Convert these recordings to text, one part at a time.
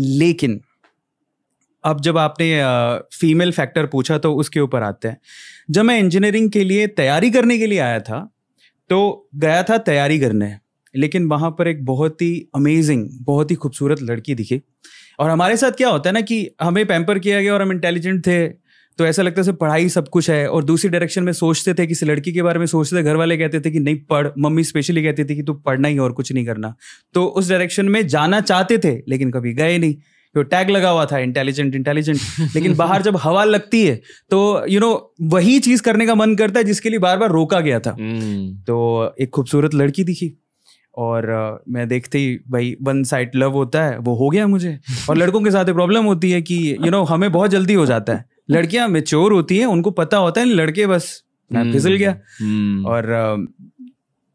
लेकिन अब जब आपने फीमेल फैक्टर पूछा तो उसके ऊपर आते हैं जब मैं इंजीनियरिंग के लिए तैयारी करने के लिए आया था तो गया था तैयारी करने लेकिन वहाँ पर एक बहुत ही अमेजिंग बहुत ही खूबसूरत लड़की दिखी और हमारे साथ क्या होता है ना कि हमें पैम्पर किया गया और हम इंटेलिजेंट थे तो ऐसा लगता है पढ़ाई सब कुछ है और दूसरी डायरेक्शन में सोचते थे कि इस लड़की के बारे में सोचते थे घर वाले कहते थे कि नहीं पढ़ मम्मी स्पेशली कहती थी कि तू पढ़ना ही और कुछ नहीं करना तो उस डायरेक्शन में जाना चाहते थे लेकिन कभी गए नहीं तो टैग लगा हुआ था इंटेलिजेंट इंटेलिजेंट लेकिन बाहर जब हवा लगती है तो यू you नो know, वही चीज करने का मन करता है जिसके लिए बार बार रोका गया था हम्म। तो एक खूबसूरत लड़की दिखी और मैं देखते ही भाई वन साइड लव होता है वो हो गया मुझे और लड़कों के साथ प्रॉब्लम होती है कि यू you नो know, हमें बहुत जल्दी हो जाता है लड़कियां मेच्योर होती हैं उनको पता होता है लड़के बस मैं हम्म, फिसल गया हम्म। और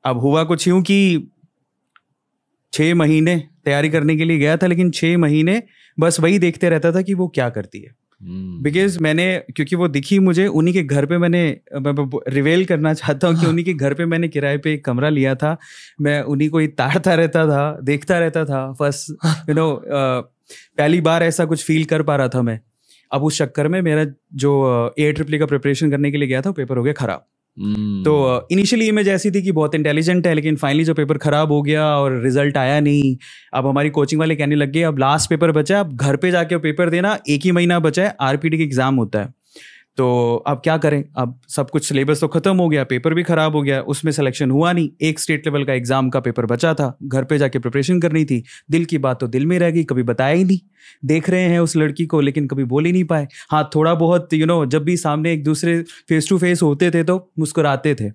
अब हुआ कुछ यूं कि छः महीने तैयारी करने के लिए गया था लेकिन छ महीने बस वही देखते रहता था कि वो क्या करती है बिकॉज हम्म। hmm. मैंने क्योंकि वो दिखी मुझे उन्हीं के घर पे मैंने रिवेल करना चाहता हूँ कि उन्हीं के घर पे मैंने किराए पे एक कमरा लिया था मैं उन्हीं को ही ताड़ता रहता था देखता रहता था फर्स्ट यू नो पहली बार ऐसा कुछ फील कर पा रहा था मैं अब उस चक्कर में मेरा जो ए ट्रिपली का प्रिपरेशन करने के लिए गया था पेपर हो गया खराब Hmm. तो इनिशियली इमेज ऐसी थी कि बहुत इंटेलिजेंट है लेकिन फाइनली जो पेपर खराब हो गया और रिजल्ट आया नहीं अब हमारी कोचिंग वाले कहने लग गए अब लास्ट पेपर बचा है अब घर पे जाके पेपर देना एक ही महीना बचा है आरपीडी का एग्जाम होता है तो अब क्या करें अब सब कुछ सिलेबस तो खत्म हो गया पेपर भी खराब हो गया उसमें सिलेक्शन हुआ नहीं एक स्टेट लेवल का एग्जाम का पेपर बचा था घर पे जाके प्रिपरेशन करनी थी दिल की बात तो दिल में रह गई कभी बताया ही नहीं देख रहे हैं उस लड़की को लेकिन कभी बोल ही नहीं पाए हाँ थोड़ा बहुत यू you नो know, जब भी सामने एक दूसरे फेस टू फेस होते थे तो मुस्कुराते थे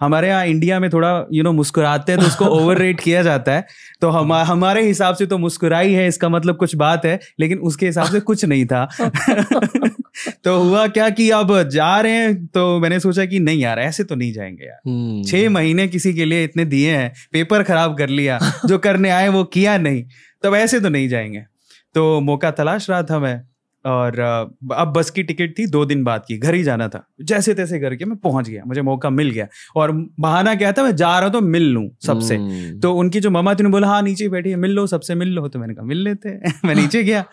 हमारे यहाँ इंडिया में थोड़ा यू you नो know, मुस्कुराते हैं तो उसको ओवर किया जाता है तो हम हमारे हिसाब से तो मुस्कुराई है इसका मतलब कुछ बात है लेकिन उसके हिसाब से कुछ नहीं था तो हुआ क्या कि अब जा रहे हैं तो मैंने सोचा कि नहीं यार ऐसे तो नहीं जाएंगे यार हम्म। छह महीने किसी के लिए इतने दिए हैं पेपर खराब कर लिया जो करने आए वो किया नहीं तब ऐसे तो नहीं जाएंगे तो मौका तलाश रहा था मैं और अब बस की टिकट थी दो दिन बाद की घर ही जाना था जैसे तैसे करके मैं पहुंच गया मुझे मौका मिल गया और बहाना क्या था मैं जा रहा तो मिल लूँ सबसे हम्म। तो उनकी जो मामा थी बोला हाँ नीचे बैठी है मिल लो सबसे मिल लो तो मैंने कहा मिल लेते हैं मैं नीचे गया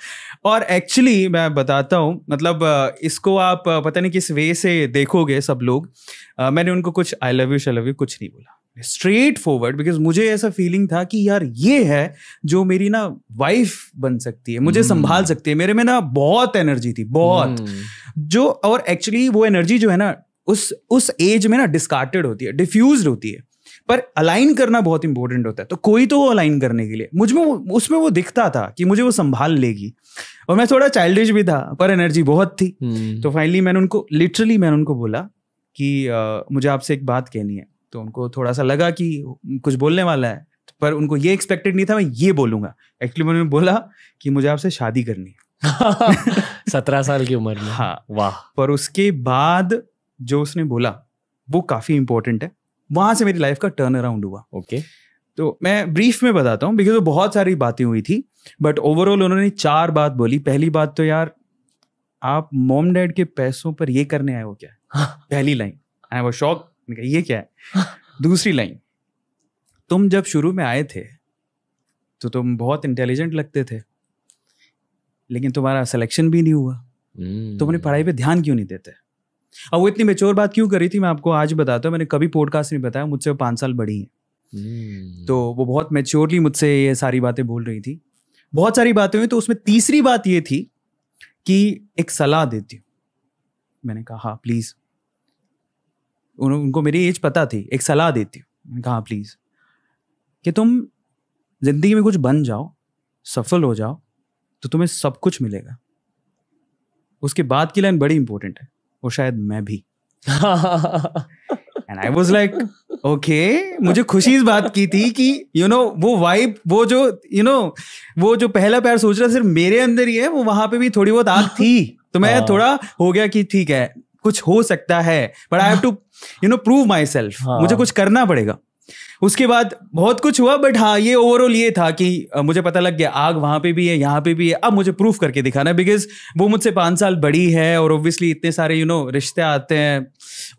और एक्चुअली मैं बताता हूँ मतलब इसको आप पता नहीं किस वे से देखोगे सब लोग मैंने उनको कुछ आई लव यू शलव यू कुछ नहीं बोला स्ट्रेट फॉरवर्ड बिकॉज मुझे ऐसा फीलिंग था कि यार ये है जो मेरी ना वाइफ बन सकती है मुझे hmm. संभाल सकती है मेरे में ना बहुत एनर्जी थी बहुत hmm. जो और एक्चुअली वो एनर्जी जो है ना उस उस एज में ना डिस्कार्टेड होती है डिफ्यूज होती है पर अलाइन करना बहुत इंपॉर्टेंट होता है तो कोई तो वो अलाइन करने के लिए मुझ में उसमें वो दिखता था कि मुझे वो संभाल लेगी और मैं थोड़ा चाइल्डिश भी था पर एनर्जी बहुत थी hmm. तो फाइनली मैंने उनको लिटरली मैंने उनको बोला कि आ, मुझे आपसे एक बात कहनी है तो उनको थोड़ा सा लगा कि कुछ बोलने वाला है पर उनको ये एक्सपेक्टेड नहीं था मैं ये बोलूंगा एक्चुअली मैंने बोला कि मुझे आपसे शादी करनी है सत्रह साल की उम्र में हाँ वाह पर उसके बाद जो उसने बोला वो काफ़ी इंपॉर्टेंट है वहां से मेरी लाइफ का टर्न अराउंड हुआ ओके तो मैं ब्रीफ में बताता हूँ बिकॉज वो बहुत सारी बातें हुई थी बट ओवरऑल उन्होंने चार बात बोली पहली बात तो यार आप मोम डैड के पैसों पर ये करने आए हो क्या हाँ। पहली लाइन आई वॉज शॉक मैंने कहा ये क्या है दूसरी लाइन तुम जब शुरू में आए थे तो तुम बहुत इंटेलिजेंट लगते थे लेकिन तुम्हारा सिलेक्शन भी नहीं हुआ hmm. अपनी पढ़ाई पे ध्यान क्यों नहीं देते अब वो इतनी मेच्योर बात क्यों करी थी मैं आपको आज बताता हूँ मैंने कभी पॉडकास्ट नहीं बताया मुझसे पांच पाँच साल बड़ी हैं हम्म। तो वो बहुत मेच्योरली मुझसे ये सारी बातें बोल रही थी बहुत सारी बातें हुई तो उसमें तीसरी बात ये थी कि एक सलाह देती हूँ मैंने कहा हाँ प्लीज़ उन, उनको मेरी एज पता थी एक सलाह देती हूँ कहा प्लीज़ हाँ, कि तुम ज़िंदगी में कुछ बन जाओ सफल हो जाओ तो तुम्हें सब कुछ मिलेगा उसके बाद की लाइन बड़ी इंपॉर्टेंट है वो शायद मैं भी and I was like okay मुझे खुशी इस बात की थी कि यू you नो know, वो वाइब वो जो यू you नो know, वो जो पहला प्यार सोच रहा सिर्फ मेरे अंदर ही है वो वहां पे भी थोड़ी बहुत आग थी तो मैं हाँ। थोड़ा हो गया कि ठीक है कुछ हो सकता है but I have to you know prove myself मुझे कुछ करना पड़ेगा उसके बाद बहुत कुछ हुआ बट हाँ ये ओवरऑल ये था कि मुझे पता लग गया आग वहां पे भी है यहाँ पे भी है अब मुझे प्रूफ करके दिखाना है बिकॉज वो मुझसे पांच साल बड़ी है और ऑब्वियसली इतने सारे यू नो रिश्ते आते हैं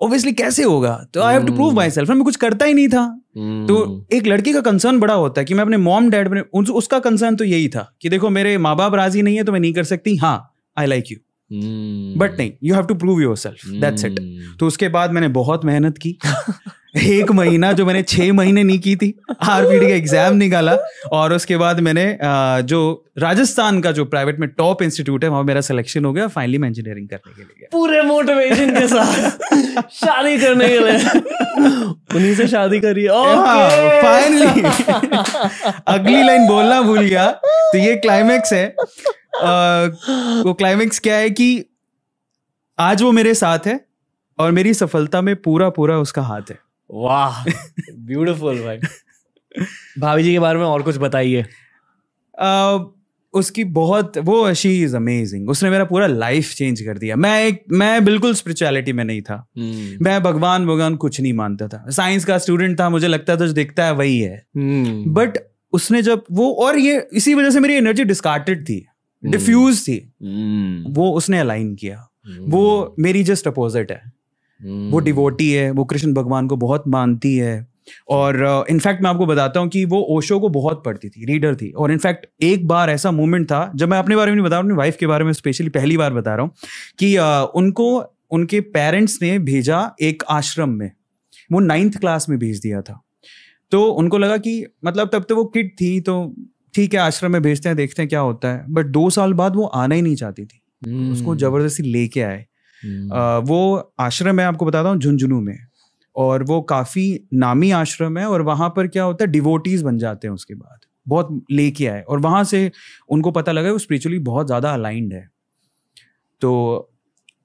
ओब्वियसली कैसे होगा तो I have to prove myself मैं कुछ करता ही नहीं था hmm। तो एक लड़की का कंसर्न बड़ा होता है कि मैं अपने मॉम डैड उसका कंसर्न तो यही था कि देखो मेरे माँ बाप राजी नहीं है तो मैं नहीं कर सकती हाँ I like you but hmm. नहीं you have to prove yourself that's it तो उसके बाद मैंने बहुत मेहनत की एक महीना जो मैंने छह महीने नहीं की थी आरपीडी का एग्जाम निकाला और उसके बाद मैंने जो राजस्थान का जो प्राइवेट में टॉप इंस्टीट्यूट है वहां मेरा सिलेक्शन हो गया फाइनली मैं इंजीनियरिंग करने के लिए पूरे मोटिवेशन के साथ शादी करने के लिए उन्हीं से शादी करी फाइनली हाँ, अगली लाइन बोलना भूल गया तो ये क्लाइमैक्स है वो क्लाइमेक्स क्या है कि आज वो मेरे साथ है और मेरी सफलता में पूरा पूरा उसका हाथ है वाह ब्यूटीफुल भाई भाभी जी के बारे में और कुछ बताइए uh, उसकी बहुत वो शी इज अमेजिंग उसने मेरा पूरा लाइफ चेंज कर दिया मैं एक मैं बिल्कुल स्पिरिचुअलिटी में नहीं था hmm. मैं भगवान भगवान कुछ नहीं मानता था साइंस का स्टूडेंट था मुझे लगता था जो दिखता है वही है बट हम्म। hmm. उसने जब वो और ये इसी वजह से मेरी एनर्जी डिस्कार्टेड थी डिफ्यूज hmm. थी hmm. वो उसने अलाइन किया hmm. वो मेरी जस्ट अपोजिट है वो डिवोटी है वो कृष्ण भगवान को बहुत मानती है और इनफैक्ट uh, मैं आपको बताता हूँ कि वो ओशो को बहुत पढ़ती थी रीडर थी और इनफैक्ट एक बार ऐसा मोमेंट था जब मैं अपने बारे में नहीं बता रहा हूँ अपनी वाइफ के बारे में स्पेशली पहली बार बता रहा हूँ कि uh, उनको उनके पेरेंट्स ने भेजा एक आश्रम में वो नाइन्थ क्लास में भेज दिया था तो उनको लगा कि मतलब तब तो वो किट थी तो ठीक है आश्रम में भेजते हैं देखते हैं क्या होता है बट दो साल बाद वो आना ही नहीं चाहती थी hmm. उसको जबरदस्ती लेके आए hmm. आ, वो आश्रम है आपको बताता हूँ झुंझुनू में और वो काफी नामी आश्रम है और वहां पर क्या होता है डिवोटीज बन जाते हैं उसके बाद बहुत लेके आए और वहां से उनको पता लगा वो स्पिरिचुअली बहुत ज्यादा अलाइंड है तो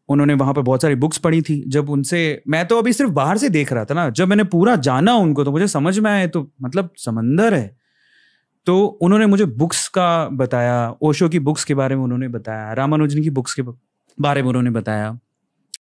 उन्होंने वहां पर बहुत सारी बुक्स पढ़ी थी जब उनसे मैं तो अभी सिर्फ बाहर से देख रहा था ना जब मैंने पूरा जाना उनको तो मुझे समझ में आए तो मतलब समंदर है तो उन्होंने मुझे बुक्स का बताया ओशो की बुक्स के बारे में उन्होंने बताया रामानुजन की बुक्स के बारे में उन्होंने बताया